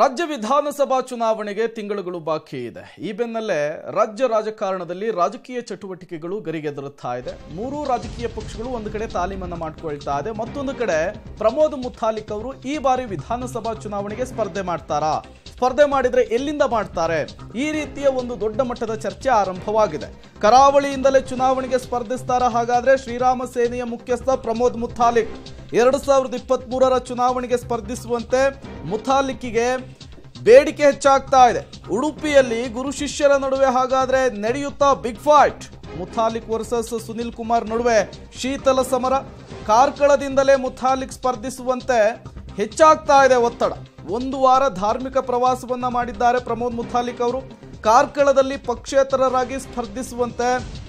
ರಾಜ್ಯ ವಿಧಾನಸಭಾ ಚುನಾವಣೆಗೆ ತಿಂಗಳುಗಳು ಬಾಕಿ ಇದೆ ಈ ಬೆನ್ನಲ್ಲೇ ರಾಜ್ಯ ರಾಜಕಾರಣದಲ್ಲಿ ರಾಜಕೀಯ ಚಟುವಟಿಕೆಗಳು ಗರಿಗೆದರುತ್ತಾ ಇದೆ ಮೂರು ರಾಜಕೀಯ ಪಕ್ಷಗಳು ಒಂದು ಕಡೆ ತಾಲೀಮನ್ನು ಮಾಡಿಕೊಳ್ತಾ ಇದೆ ಮತ್ತೊಂದು ಕಡೆ ಪ್ರಮೋದ್ ಮುಥಾಲಿಕ್ ಅವರು ಈ ಬಾರಿ ವಿಧಾನಸಭಾ ಚುನಾವಣೆಗೆ ಸ್ಪರ್ಧೆ ಮಾಡ್ತಾರಾ ಸ್ಪರ್ಧೆ ಮಾಡಿದರೆ ಎಲ್ಲಿಂದ ಮಾಡ್ತಾರೆ ಈ ರೀತಿಯ ಒಂದು ದೊಡ್ಡ ಮಟ್ಟದ ಚರ್ಚೆ ಆರಂಭವಾಗಿದೆ ಕರಾವಳಿಯಿಂದಲೇ ಚುನಾವಣೆಗೆ ಸ್ಪರ್ಧಿಸ್ತಾರ ಹಾಗಾದರೆ ಶ್ರೀರಾಮ ಸೇನೆಯ ಮುಖ್ಯಸ್ಥ ಪ್ರಮೋದ್ ಮುಥಾಲಿಕ್ ಎರಡು ಸಾವಿರದ ಇಪ್ಪತ್ತ್ ಮೂರರ ಚುನಾವಣೆಗೆ ಸ್ಪರ್ಧಿಸುವಂತೆ ಮುಥಾಲಿಕ್ಕಿಗೆ ಬೇಡಿಕೆ ಹೆಚ್ಚಾಗ್ತಾ ಇದೆ ಉಡುಪಿಯಲ್ಲಿ ಗುರು ಶಿಷ್ಯರ ನಡುವೆ ಹಾಗಾದರೆ ನಡೆಯುತ್ತಾ big fight Muthalik versus Sunil Kumar ನಡುವೆ ಶೀತಲ ಸಮರ ಕಾರ್ಕಳದಿಂದಲೇ ಮುಥಾಲಿಕ್ ಸ್ಪರ್ಧಿಸುವಂತೆ ಹೆಚ್ಚಾಗ್ತಾ ಇದೆ ಒತ್ತಡ ಒಂದು ವಾರ ಧಾರ್ಮಿಕ ಪ್ರವಾಸವನ್ನ ಮಾಡಿದ್ದಾರೆ ಪ್ರಮೋದ್ ಮುಥಾಲಿಕ್ ಅವರು ಕಾರ್ಕಳದಲ್ಲಿ ಪಕ್ಷೇತರರಾಗಿ ಸ್ಪರ್ಧಿಸುವಂತೆ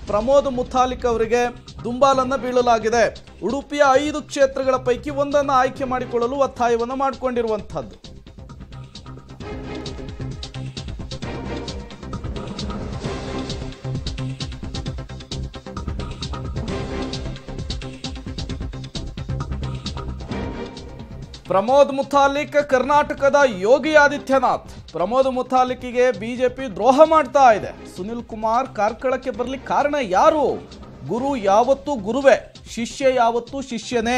ಪ್ರಮೋದ್ ಮುಥಾಲಿಕ್ ಅವರಿಗೆ ದುಂಬಾಲನ್ನು ಬೀಳಲಾಗಿದೆ ಉಡುಪಿಯ ಐದು ಕ್ಷೇತ್ರಗಳ ಪೈಕಿ ಒಂದನ್ನು ಆಯ್ಕೆ ಮಾಡಿಕೊಳ್ಳಲು ಒತ್ತಾಯವನ್ನು ಮಾಡಿಕೊಂಡಿರುವಂಥದ್ದು ಪ್ರಮೋದ್ ಮುಥಾಲಿಕ್ ಕರ್ನಾಟಕದ ಯೋಗಿ ಆದಿತ್ಯನಾಥ್ ಪ್ರಮೋದ್ ಮುಥಾಲಿಕ್ಗೆ ಬಿಜೆಪಿ ದ್ರೋಹ ಮಾಡ್ತಾ ಇದೆ ಸುನಿಲ್ ಕುಮಾರ್ ಕಾರ್ಕಳಕ್ಕೆ ಬರ್ಲಿಕ್ಕೆ ಕಾರಣ ಯಾರು ಗುರು ಯಾವತ್ತು ಗುರುವೆ ಶಿಷ್ಯ ಯಾವತ್ತು ಶಿಷ್ಯನೇ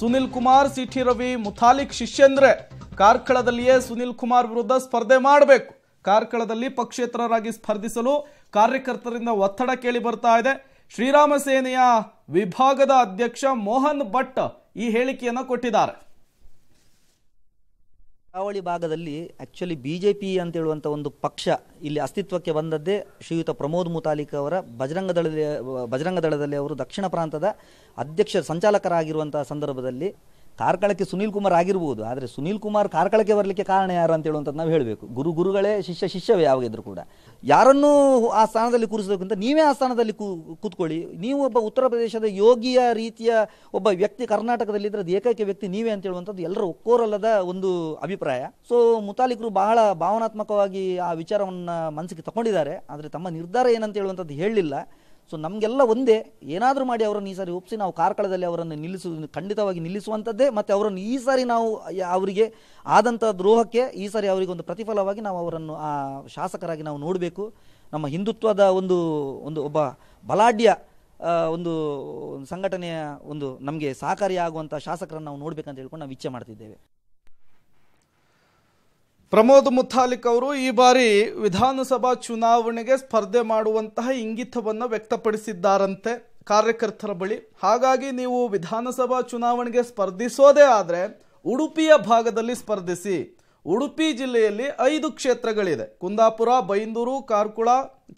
ಸುನಿಲ್ ಕುಮಾರ್ ಸಿಟಿ ರವಿ ಮುಥಾಲಿಕ್ ಶಿಷ್ಯಂದ್ರೆ ಕಾರ್ಕಳದಲ್ಲಿಯೇ ಸುನಿಲ್ ಕುಮಾರ್ ವಿರುದ್ಧ ಸ್ಪರ್ಧೆ ಮಾಡಬೇಕು ಕಾರ್ಕಳದಲ್ಲಿ ಪಕ್ಷೇತರರಾಗಿ ಸ್ಪರ್ಧಿಸಲು ಕಾರ್ಯಕರ್ತರಿಂದ ಒತ್ತಡ ಕೇಳಿ ಬರ್ತಾ ಇದೆ ಶ್ರೀರಾಮ ಸೇನೆಯ ವಿಭಾಗದ ಅಧ್ಯಕ್ಷ ಮೋಹನ್ ಭಟ್ ಈ ಹೇಳಿಕೆಯನ್ನು ಕೊಟ್ಟಿದ್ದಾರೆ ಕರಾವಳಿ ಭಾಗದಲ್ಲಿ ಆ್ಯಕ್ಚುಲಿ ಬಿ ಜೆ ಪಿ ಅಂತೇಳುವಂಥ ಒಂದು ಪಕ್ಷ ಇಲ್ಲಿ ಅಸ್ತಿತ್ವಕ್ಕೆ ಬಂದದ್ದೇ ಶ್ರೀಯುತ ಪ್ರಮೋದ್ ಮುತಾಲಿಕ್ ಅವರ ಬಜರಂಗ ದಳದಲ್ಲಿ ಬಜರಂಗ ದಳದಲ್ಲಿ ಅವರು ದಕ್ಷಿಣ ಪ್ರಾಂತದ ಅಧ್ಯಕ್ಷ ಸಂಚಾಲಕರಾಗಿರುವಂಥ ಸಂದರ್ಭದಲ್ಲಿ ಕಾರ್ಕಳಕ್ಕೆ ಸುನೀಲ್ ಕುಮಾರ್ ಆಗಿರ್ಬೋದು ಆದರೆ ಸುನೀಲ್ ಕುಮಾರ್ ಕಾರ್ಕಳಕ್ಕೆ ಬರಲಿಕ್ಕೆ ಕಾರಣ ಯಾರು ಅಂತ ಹೇಳುವಂಥದ್ದು ನಾವು ಹೇಳಬೇಕು ಗುರು ಗುರುಗಳೇ ಶಿಷ್ಯ ಶಿಷ್ಯವೇ ಯಾವಾಗಿದ್ರು ಕೂಡ ಯಾರನ್ನೂ ಆ ಸ್ಥಾನದಲ್ಲಿ ಕೂರಿಸೋದಕ್ಕಿಂತ ನೀವೇ ಆ ಸ್ಥಾನದಲ್ಲಿ ಕೂತ್ಕೊಳ್ಳಿ ನೀವು ಒಬ್ಬ ಉತ್ತರ ಪ್ರದೇಶದ ಯೋಗಿಯ ರೀತಿಯ ಒಬ್ಬ ವ್ಯಕ್ತಿ ಕರ್ನಾಟಕದಲ್ಲಿ ಅದು ಏಕೈಕ ವ್ಯಕ್ತಿ ನೀವೇ ಅಂತ ಹೇಳುವಂಥದ್ದು ಎಲ್ಲರ ಒಕ್ಕೋರಲ್ಲದ ಒಂದು ಅಭಿಪ್ರಾಯ ಸೊ ಮುತಾಲಿಕರು ಬಹಳ ಭಾವನಾತ್ಮಕವಾಗಿ ಆ ವಿಚಾರವನ್ನು ಮನಸ್ಸಿಗೆ ತಗೊಂಡಿದ್ದಾರೆ ಆದರೆ ತಮ್ಮ ನಿರ್ಧಾರ ಏನಂತ ಹೇಳುವಂಥದ್ದು ಹೇಳಲಿಲ್ಲ ಸೊ ನಮಗೆಲ್ಲ ಒಂದೇ ಏನಾದರೂ ಮಾಡಿ ಅವರನ್ನು ಈ ಸಾರಿ ಒಪ್ಪಿಸಿ ನಾವು ಕಾರ್ಕಳದಲ್ಲಿ ಅವರನ್ನು ನಿಲ್ಲಿಸು ಖಂಡಿತವಾಗಿ ನಿಲ್ಲಿಸುವಂಥದ್ದೇ ಮತ್ತು ಅವರನ್ನು ಈ ಸಾರಿ ನಾವು ಅವರಿಗೆ ಆದಂಥ ದ್ರೋಹಕ್ಕೆ ಈ ಸಾರಿ ಅವರಿಗೆ ಒಂದು ಪ್ರತಿಫಲವಾಗಿ ನಾವು ಅವರನ್ನು ಆ ಶಾಸಕರಾಗಿ ನಾವು ನೋಡಬೇಕು ನಮ್ಮ ಹಿಂದುತ್ವದ ಒಂದು ಒಂದು ಒಬ್ಬ ಬಲಾಢ್ಯ ಒಂದು ಸಂಘಟನೆಯ ಒಂದು ನಮಗೆ ಸಹಕಾರಿಯಾಗುವಂಥ ಶಾಸಕರನ್ನು ನಾವು ನೋಡಬೇಕಂತ ಹೇಳ್ಕೊಂಡು ನಾವು ಇಚ್ಛೆ ಮಾಡ್ತಿದ್ದೇವೆ ಪ್ರಮೋದ್ ಮುಥಾಲಿಕ್ ಅವರು ಈ ಬಾರಿ ವಿಧಾನಸಭಾ ಚುನಾವಣೆಗೆ ಸ್ಪರ್ಧೆ ಮಾಡುವಂತಹ ಇಂಗಿತವನ್ನು ವ್ಯಕ್ತಪಡಿಸಿದ್ದಾರಂತೆ ಕಾರ್ಯಕರ್ತರ ಬಳಿ ಹಾಗಾಗಿ ನೀವು ವಿಧಾನಸಭಾ ಚುನಾವಣೆಗೆ ಸ್ಪರ್ಧಿಸೋದೇ ಆದರೆ ಉಡುಪಿಯ ಭಾಗದಲ್ಲಿ ಸ್ಪರ್ಧಿಸಿ ಉಡುಪಿ ಜಿಲ್ಲೆಯಲ್ಲಿ ಐದು ಕ್ಷೇತ್ರಗಳಿದೆ ಕುಂದಾಪುರ ಬೈಂದೂರು ಕಾರ್ಕುಳ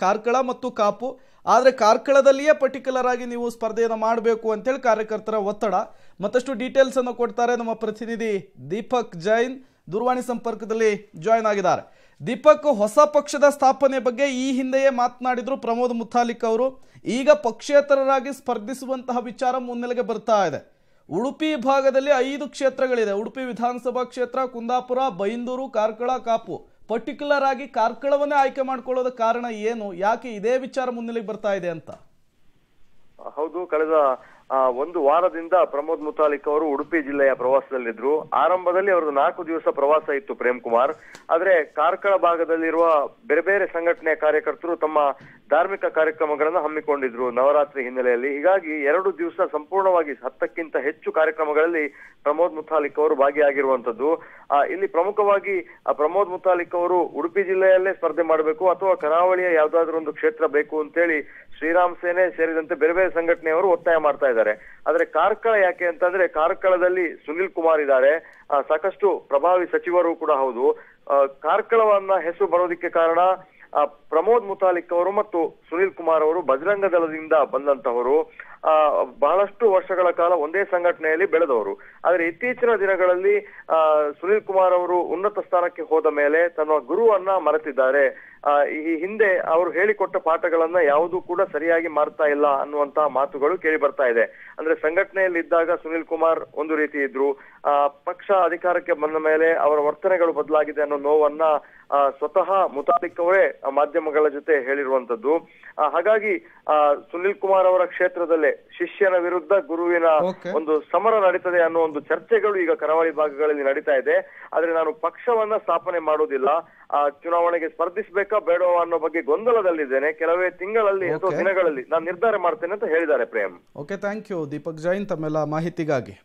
ಕಾರ್ಕಳ ಮತ್ತು ಕಾಪು ಆದರೆ ಕಾರ್ಕಳದಲ್ಲಿಯೇ ಪರ್ಟಿಕ್ಯುಲರ್ ಆಗಿ ನೀವು ಸ್ಪರ್ಧೆಯನ್ನು ಮಾಡಬೇಕು ಅಂತೇಳಿ ಕಾರ್ಯಕರ್ತರ ಒತ್ತಡ ಮತ್ತಷ್ಟು ಡೀಟೇಲ್ಸನ್ನು ಕೊಡ್ತಾರೆ ನಮ್ಮ ಪ್ರತಿನಿಧಿ ದೀಪಕ್ ಜೈನ್ ದೂರವಾಣಿ ಸಂಪರ್ಕದಲ್ಲಿ ಜಾಯ್ನ್ ಆಗಿದ್ದಾರೆ ದೀಪಕ್ ಹೊಸ ಪಕ್ಷದ ಸ್ಥಾಪನೆ ಬಗ್ಗೆ ಈ ಹಿಂದೆಯೇ ಮಾತನಾಡಿದ್ರು ಪ್ರಮೋದ್ ಮುತಾಲಿಕ್ ಅವರು ಈಗ ಪಕ್ಷೇತರರಾಗಿ ಸ್ಪರ್ಧಿಸುವಂತಹ ವಿಚಾರ ಮುನ್ನೆಲೆಗೆ ಬರ್ತಾ ಇದೆ ಉಡುಪಿ ಭಾಗದಲ್ಲಿ ಐದು ಕ್ಷೇತ್ರಗಳಿದೆ ಉಡುಪಿ ವಿಧಾನಸಭಾ ಕ್ಷೇತ್ರ ಕುಂದಾಪುರ ಬೈಂದೂರು ಕಾರ್ಕಳ ಕಾಪು ಪರ್ಟಿಕ್ಯುಲರ್ ಆಗಿ ಕಾರ್ಕಳವನ್ನೇ ಆಯ್ಕೆ ಮಾಡಿಕೊಳ್ಳೋದ ಕಾರಣ ಏನು ಯಾಕೆ ಇದೇ ವಿಚಾರ ಮುನ್ನೆಲೆಗೆ ಬರ್ತಾ ಇದೆ ಅಂತ ಹೌದು ಕಳೆದ ಒಂದು ವಾರದಿಂದ ಪ್ರಮೋದ್ ಮುತಾಲಿಕ್ ಅವರು ಉಡುಪಿ ಜಿಲ್ಲೆಯ ಪ್ರವಾಸದಲ್ಲಿದ್ರು ಆರಂಭದಲ್ಲಿ ಅವರದ್ದು ನಾಲ್ಕು ದಿವಸ ಪ್ರವಾಸ ಇತ್ತು ಪ್ರೇಮ್ ಕುಮಾರ್ ಆದ್ರೆ ಕಾರ್ಕಳ ಭಾಗದಲ್ಲಿರುವ ಬೇರೆ ಬೇರೆ ಸಂಘಟನೆಯ ಕಾರ್ಯಕರ್ತರು ತಮ್ಮ ಧಾರ್ಮಿಕ ಕಾರ್ಯಕ್ರಮಗಳನ್ನು ಹಮ್ಮಿಕೊಂಡಿದ್ರು ನವರಾತ್ರಿ ಹಿನ್ನೆಲೆಯಲ್ಲಿ ಹೀಗಾಗಿ ಎರಡು ದಿವಸ ಸಂಪೂರ್ಣವಾಗಿ ಹತ್ತಕ್ಕಿಂತ ಹೆಚ್ಚು ಕಾರ್ಯಕ್ರಮಗಳಲ್ಲಿ ಪ್ರಮೋದ್ ಮುತಾಲಿಕ್ ಅವರು ಭಾಗಿಯಾಗಿರುವಂತದ್ದು ಇಲ್ಲಿ ಪ್ರಮುಖವಾಗಿ ಪ್ರಮೋದ್ ಮುತಾಲಿಕ್ ಅವರು ಉಡುಪಿ ಜಿಲ್ಲೆಯಲ್ಲೇ ಸ್ಪರ್ಧೆ ಮಾಡಬೇಕು ಅಥವಾ ಕರಾವಳಿಯ ಯಾವುದಾದ್ರೂ ಒಂದು ಕ್ಷೇತ್ರ ಬೇಕು ಅಂತೇಳಿ ಶ್ರೀರಾಮ್ ಸೇನೆ ಸೇರಿದಂತೆ ಬೇರೆ ಬೇರೆ ಸಂಘಟನೆಯವರು ಒತ್ತಾಯ ಮಾಡ್ತಾ ಇದ್ದಾರೆ ಇದ್ದಾರೆ ಆದ್ರೆ ಕಾರ್ಕಳ ಯಾಕೆ ಅಂತಂದ್ರೆ ಕಾರ್ಕಳದಲ್ಲಿ ಸುನಿಲ್ ಕುಮಾರ್ ಇದ್ದಾರೆ ಸಾಕಷ್ಟು ಪ್ರಭಾವಿ ಸಚಿವರು ಕೂಡ ಹೌದು ಕಾರ್ಕಳವನ್ನ ಹೆಸರು ಬರೋದಿಕ್ಕೆ ಕಾರಣ ಪ್ರಮೋದ್ ಮುತಾಲಿಕ್ ಅವರು ಮತ್ತು ಸುನಿಲ್ ಕುಮಾರ್ ಅವರು ಬಜರಂಗ ದಳದಿಂದ ಬಂದಂತಹವರು ಬಹಳಷ್ಟು ವರ್ಷಗಳ ಕಾಲ ಒಂದೇ ಸಂಘಟನೆಯಲ್ಲಿ ಬೆಳೆದವರು ಆದರೆ ಇತ್ತೀಚಿನ ದಿನಗಳಲ್ಲಿ ಸುನೀಲ್ ಕುಮಾರ್ ಅವರು ಉನ್ನತ ಸ್ಥಾನಕ್ಕೆ ಹೋದ ಮೇಲೆ ತನ್ನ ಗುರುವನ್ನ ಮರೆತಿದ್ದಾರೆ ಈ ಹಿಂದೆ ಅವರು ಹೇಳಿಕೊಟ್ಟ ಪಾಠಗಳನ್ನ ಯಾವುದು ಕೂಡ ಸರಿಯಾಗಿ ಮಾರ್ತಾ ಇಲ್ಲ ಅನ್ನುವಂತಹ ಮಾತುಗಳು ಕೇಳಿ ಬರ್ತಾ ಇದೆ ಅಂದ್ರೆ ಸಂಘಟನೆಯಲ್ಲಿ ಇದ್ದಾಗ ಸುನೀಲ್ ಕುಮಾರ್ ಒಂದು ರೀತಿ ಇದ್ರು ಪಕ್ಷ ಅಧಿಕಾರಕ್ಕೆ ಬಂದ ಮೇಲೆ ಅವರ ವರ್ತನೆಗಳು ಬದಲಾಗಿದೆ ಅನ್ನೋ ನೋವನ್ನ ಸ್ವತಃ ಮುತಾಲಿಕ್ ಅವರೇ ಮಾಧ್ಯಮಗಳ ಜೊತೆ ಹೇಳಿರುವಂತದ್ದು ಹಾಗಾಗಿ ಸುನೀಲ್ ಕುಮಾರ್ ಅವರ ಕ್ಷೇತ್ರದಲ್ಲಿ ಶಿಷ್ಯನ ವಿರುದ್ಧ ಗುರುವಿನ ಒಂದು ಸಮರ ನಡೀತದೆ ಅನ್ನೋ ಒಂದು ಚರ್ಚೆಗಳು ಈಗ ಕರಾವಳಿ ಭಾಗಗಳಲ್ಲಿ ನಡೀತಾ ಇದೆ ಆದ್ರೆ ನಾನು ಪಕ್ಷವನ್ನ ಸ್ಥಾಪನೆ ಮಾಡೋದಿಲ್ಲ ಆ ಚುನಾವಣೆಗೆ ಸ್ಪರ್ಧಿಸಬೇಕಾ ಬೇಡವಾ ಅನ್ನೋ ಬಗ್ಗೆ ಗೊಂದಲದಲ್ಲಿದ್ದೇನೆ ಕೆಲವೇ ತಿಂಗಳಲ್ಲಿ ಅಥವಾ ದಿನಗಳಲ್ಲಿ ನಾನು ನಿರ್ಧಾರ ಮಾಡ್ತೇನೆ ಅಂತ ಹೇಳಿದ್ದಾರೆ Prem okay thank you Deepak Jain ತಮ್ಮೆಲ್ಲ ಮಾಹಿತಿಗಾಗಿ